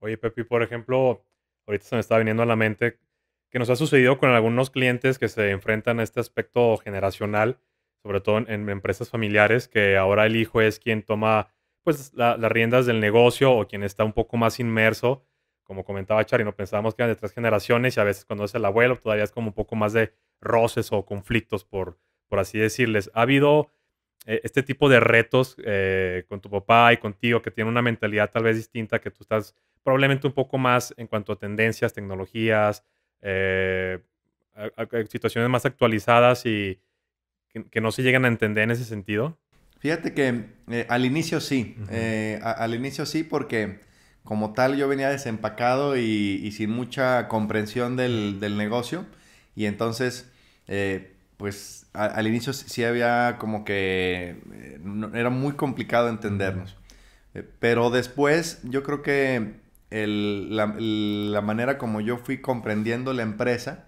Oye, Pepi, por ejemplo, ahorita se me está viniendo a la mente que nos ha sucedido con algunos clientes que se enfrentan a este aspecto generacional, sobre todo en, empresas familiares, que ahora el hijo es quien toma pues las riendas del negocio o quien está un poco más inmerso. Como comentaba Chari, no pensábamos que eran de tres generaciones y a veces cuando es el abuelo todavía es como un poco más de roces o conflictos, por, por así decirles. ¿Ha habido eh, este tipo de retos eh, con tu papá y contigo que tienen una mentalidad tal vez distinta que tú estás probablemente un poco más en cuanto a tendencias, tecnologías, eh, situaciones más actualizadas y que, no se llegan a entender en ese sentido? Fíjate que eh, al inicio sí, eh, al inicio sí porque como tal yo venía desempacado y, sin mucha comprensión del, negocio y entonces pues al inicio sí había como que era muy complicado entendernos. Pero después yo creo que la, manera como yo fui comprendiendo la empresa,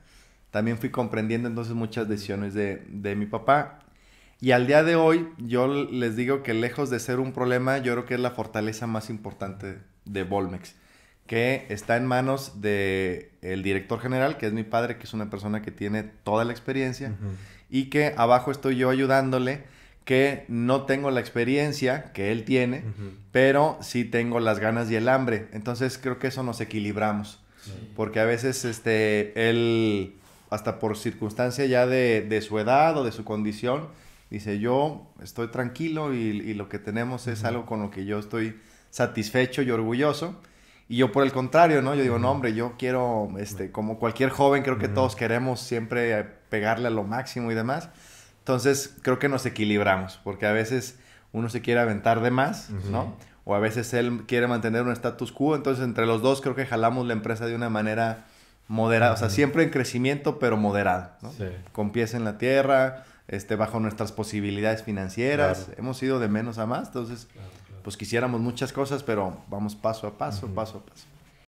también fui comprendiendo entonces muchas decisiones de, mi papá. Y al día de hoy yo les digo que lejos de ser un problema, yo creo que es la fortaleza más importante de Volmex, que está en manos del el director general, que es mi padre, que es una persona que tiene toda la experiencia, y que abajo estoy yo ayudándole que no tengo la experiencia que él tiene, pero sí tengo las ganas y el hambre. Entonces creo que eso nos equilibramos. Porque a veces este, él, hasta por circunstancia ya de, su edad o de su condición, dice, yo estoy tranquilo y, lo que tenemos es algo con lo que yo estoy satisfecho y orgulloso. Y yo por el contrario, ¿no? Yo digo, no, hombre, yo quiero, este, como cualquier joven, creo que todos queremos siempre pegarle a lo máximo y demás. Entonces, creo que nos equilibramos, porque a veces uno se quiere aventar de más, ¿no? O a veces él quiere mantener un status quo, entonces entre los dos creo que jalamos la empresa de una manera moderada, o sea, siempre en crecimiento, pero moderado, ¿no? Sí. Con pies en la tierra, este, bajo nuestras posibilidades financieras, hemos ido de menos a más, entonces, pues quisiéramos muchas cosas, pero vamos paso a paso, paso a paso.